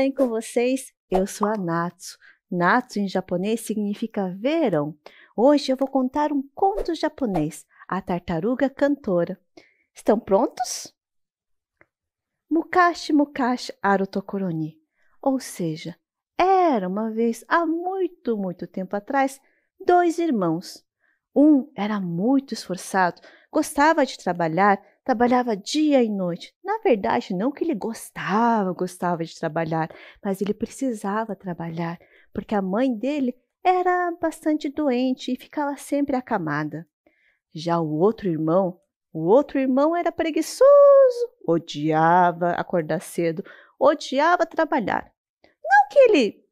bem com vocês? Eu sou a Natsu. Natsu em japonês significa verão. Hoje eu vou contar um conto japonês, A Tartaruga Cantora. Estão prontos? Mukashi Mukashi Arutokoroni. Ou seja, era uma vez, há muito, muito tempo atrás, dois irmãos. Um era muito esforçado, gostava de trabalhar, Trabalhava dia e noite. Na verdade, não que ele gostava, gostava de trabalhar, mas ele precisava trabalhar, porque a mãe dele era bastante doente e ficava sempre acamada. Já o outro irmão, o outro irmão era preguiçoso, odiava acordar cedo, odiava trabalhar. Não que ele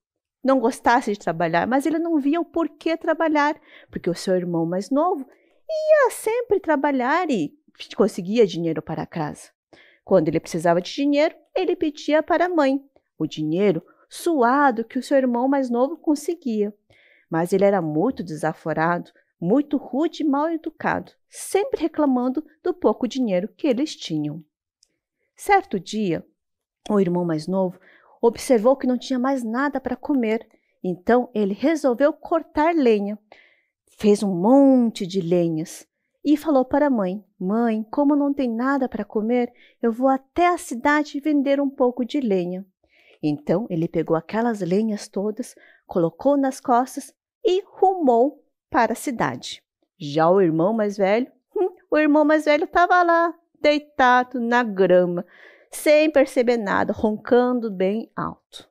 não gostasse de trabalhar, mas ele não via o porquê trabalhar, porque o seu irmão mais novo ia sempre trabalhar e conseguia dinheiro para casa. Quando ele precisava de dinheiro, ele pedia para a mãe o dinheiro suado que o seu irmão mais novo conseguia. Mas ele era muito desaforado, muito rude e mal educado, sempre reclamando do pouco dinheiro que eles tinham. Certo dia, o irmão mais novo observou que não tinha mais nada para comer, então ele resolveu cortar lenha. Fez um monte de lenhas, e falou para a mãe: Mãe, como não tem nada para comer, eu vou até a cidade vender um pouco de lenha. Então ele pegou aquelas lenhas todas, colocou nas costas e rumou para a cidade. Já o irmão mais velho, hum, o irmão mais velho estava lá, deitado na grama, sem perceber nada, roncando bem alto.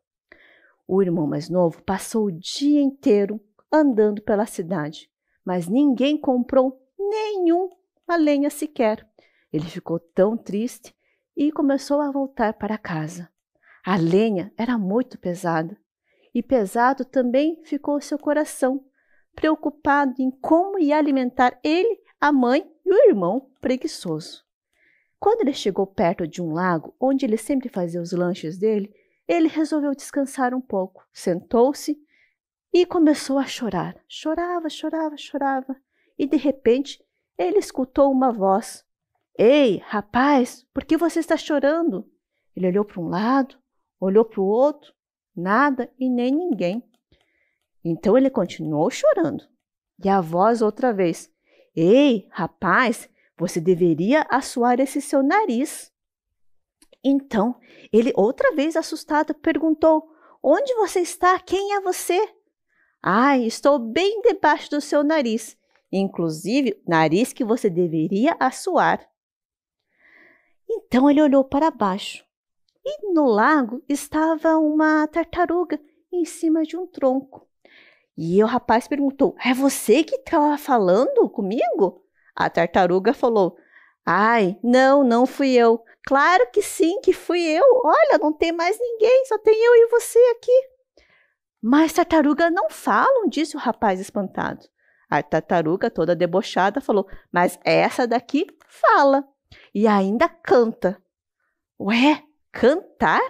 O irmão mais novo passou o dia inteiro andando pela cidade, mas ninguém comprou nenhum a lenha sequer. Ele ficou tão triste e começou a voltar para casa. A lenha era muito pesada e pesado também ficou seu coração, preocupado em como ia alimentar ele, a mãe e o irmão preguiçoso. Quando ele chegou perto de um lago onde ele sempre fazia os lanches dele, ele resolveu descansar um pouco, sentou-se e começou a chorar. Chorava, chorava, chorava e de repente ele escutou uma voz: Ei, rapaz, por que você está chorando? Ele olhou para um lado, olhou para o outro, nada e nem ninguém. Então ele continuou chorando. E a voz outra vez: Ei, rapaz, você deveria assoar esse seu nariz. Então ele, outra vez assustado, perguntou: Onde você está? Quem é você? Ai, ah, estou bem debaixo do seu nariz inclusive nariz que você deveria assoar. Então ele olhou para baixo e no lago estava uma tartaruga em cima de um tronco. E o rapaz perguntou: É você que estava tá falando comigo? A tartaruga falou: Ai, não, não fui eu. Claro que sim, que fui eu. Olha, não tem mais ninguém, só tem eu e você aqui. Mas tartaruga não falam, disse o rapaz espantado. A tartaruga, toda debochada, falou: Mas essa daqui fala e ainda canta. Ué, cantar?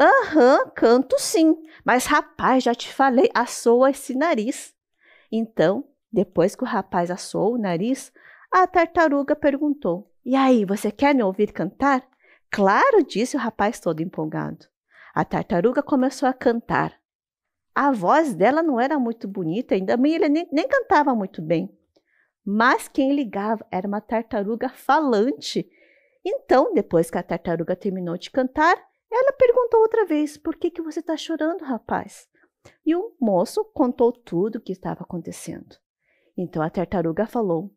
Aham, uhum, canto sim. Mas rapaz, já te falei, assou esse nariz. Então, depois que o rapaz assou o nariz, a tartaruga perguntou: E aí, você quer me ouvir cantar? Claro, disse o rapaz todo empolgado. A tartaruga começou a cantar. A voz dela não era muito bonita, ainda bem, ele nem, nem cantava muito bem. Mas quem ligava era uma tartaruga falante. Então, depois que a tartaruga terminou de cantar, ela perguntou outra vez: Por que, que você está chorando, rapaz? E o moço contou tudo o que estava acontecendo. Então a tartaruga falou: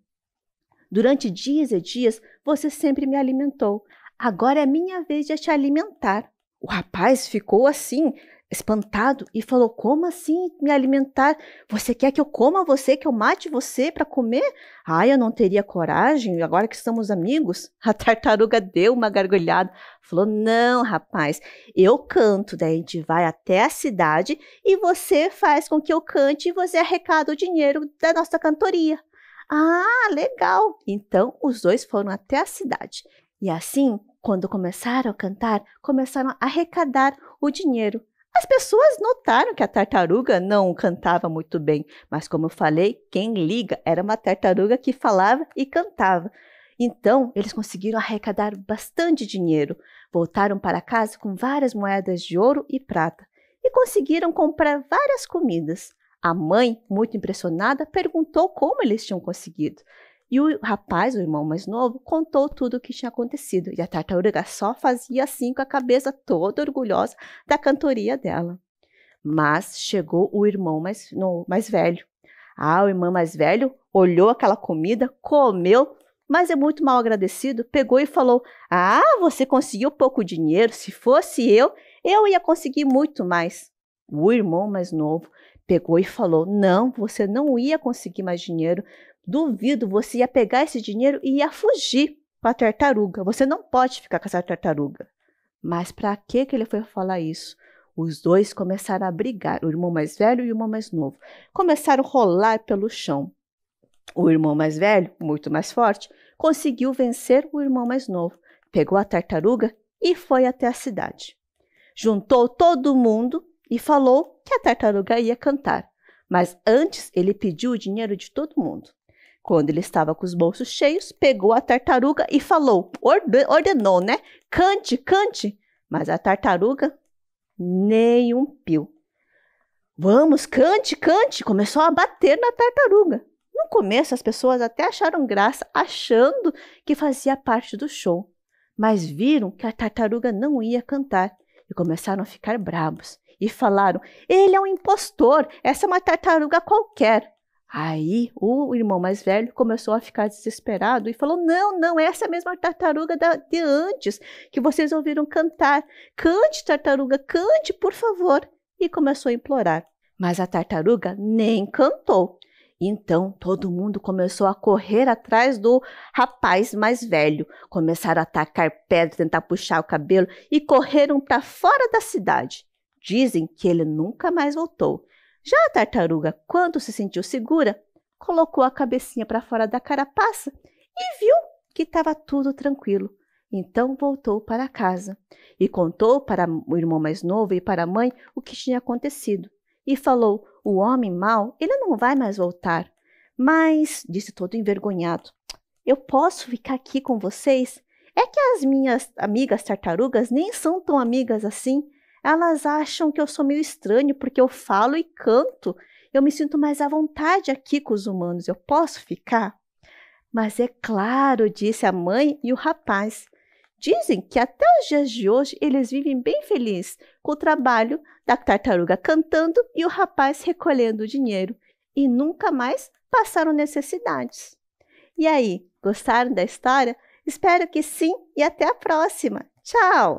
Durante dias e dias você sempre me alimentou. Agora é minha vez de te alimentar. O rapaz ficou assim, espantado e falou: Como assim me alimentar? Você quer que eu coma você, que eu mate você para comer? Ah, eu não teria coragem, agora que estamos amigos. A tartaruga deu uma gargalhada, falou: Não, rapaz, eu canto. Daí a gente vai até a cidade e você faz com que eu cante e você arrecada o dinheiro da nossa cantoria. Ah, legal! Então os dois foram até a cidade. E assim, quando começaram a cantar, começaram a arrecadar o dinheiro as pessoas notaram que a tartaruga não cantava muito bem, mas como eu falei, quem liga era uma tartaruga que falava e cantava. Então, eles conseguiram arrecadar bastante dinheiro. Voltaram para casa com várias moedas de ouro e prata e conseguiram comprar várias comidas. A mãe, muito impressionada, perguntou como eles tinham conseguido. E o rapaz, o irmão mais novo, contou tudo o que tinha acontecido. E a tartaruga só fazia assim com a cabeça toda orgulhosa da cantoria dela. Mas chegou o irmão mais, no, mais velho. Ah, o irmão mais velho olhou aquela comida, comeu, mas é muito mal agradecido, pegou e falou: Ah, você conseguiu pouco dinheiro, se fosse eu, eu ia conseguir muito mais. O irmão mais novo pegou e falou: Não, você não ia conseguir mais dinheiro, Duvido você ia pegar esse dinheiro e ia fugir para a tartaruga. Você não pode ficar com essa tartaruga. Mas para que ele foi falar isso? Os dois começaram a brigar, o irmão mais velho e o irmão mais novo. Começaram a rolar pelo chão. O irmão mais velho, muito mais forte, conseguiu vencer o irmão mais novo, pegou a tartaruga e foi até a cidade. Juntou todo mundo e falou que a tartaruga ia cantar, mas antes ele pediu o dinheiro de todo mundo. Quando ele estava com os bolsos cheios, pegou a tartaruga e falou, ordenou, né? Cante, cante. Mas a tartaruga, nem um pio. Vamos, cante, cante. Começou a bater na tartaruga. No começo, as pessoas até acharam graça, achando que fazia parte do show. Mas viram que a tartaruga não ia cantar e começaram a ficar bravos E falaram: ele é um impostor, essa é uma tartaruga qualquer. Aí o irmão mais velho começou a ficar desesperado e falou: Não, não, essa é a mesma tartaruga da, de antes que vocês ouviram cantar. Cante, tartaruga, cante, por favor. E começou a implorar. Mas a tartaruga nem cantou. Então todo mundo começou a correr atrás do rapaz mais velho. Começaram a atacar pedra, tentar puxar o cabelo e correram para fora da cidade. Dizem que ele nunca mais voltou já a tartaruga, quando se sentiu segura, colocou a cabecinha para fora da carapaça e viu que estava tudo tranquilo. Então voltou para casa e contou para o irmão mais novo e para a mãe o que tinha acontecido. E falou: O homem mau, ele não vai mais voltar. Mas, disse todo envergonhado, eu posso ficar aqui com vocês? É que as minhas amigas tartarugas nem são tão amigas assim. Elas acham que eu sou meio estranho porque eu falo e canto. Eu me sinto mais à vontade aqui com os humanos. Eu posso ficar? Mas é claro, disse a mãe e o rapaz. Dizem que até os dias de hoje eles vivem bem felizes com o trabalho da tartaruga cantando e o rapaz recolhendo o dinheiro e nunca mais passaram necessidades. E aí, gostaram da história? Espero que sim e até a próxima. Tchau!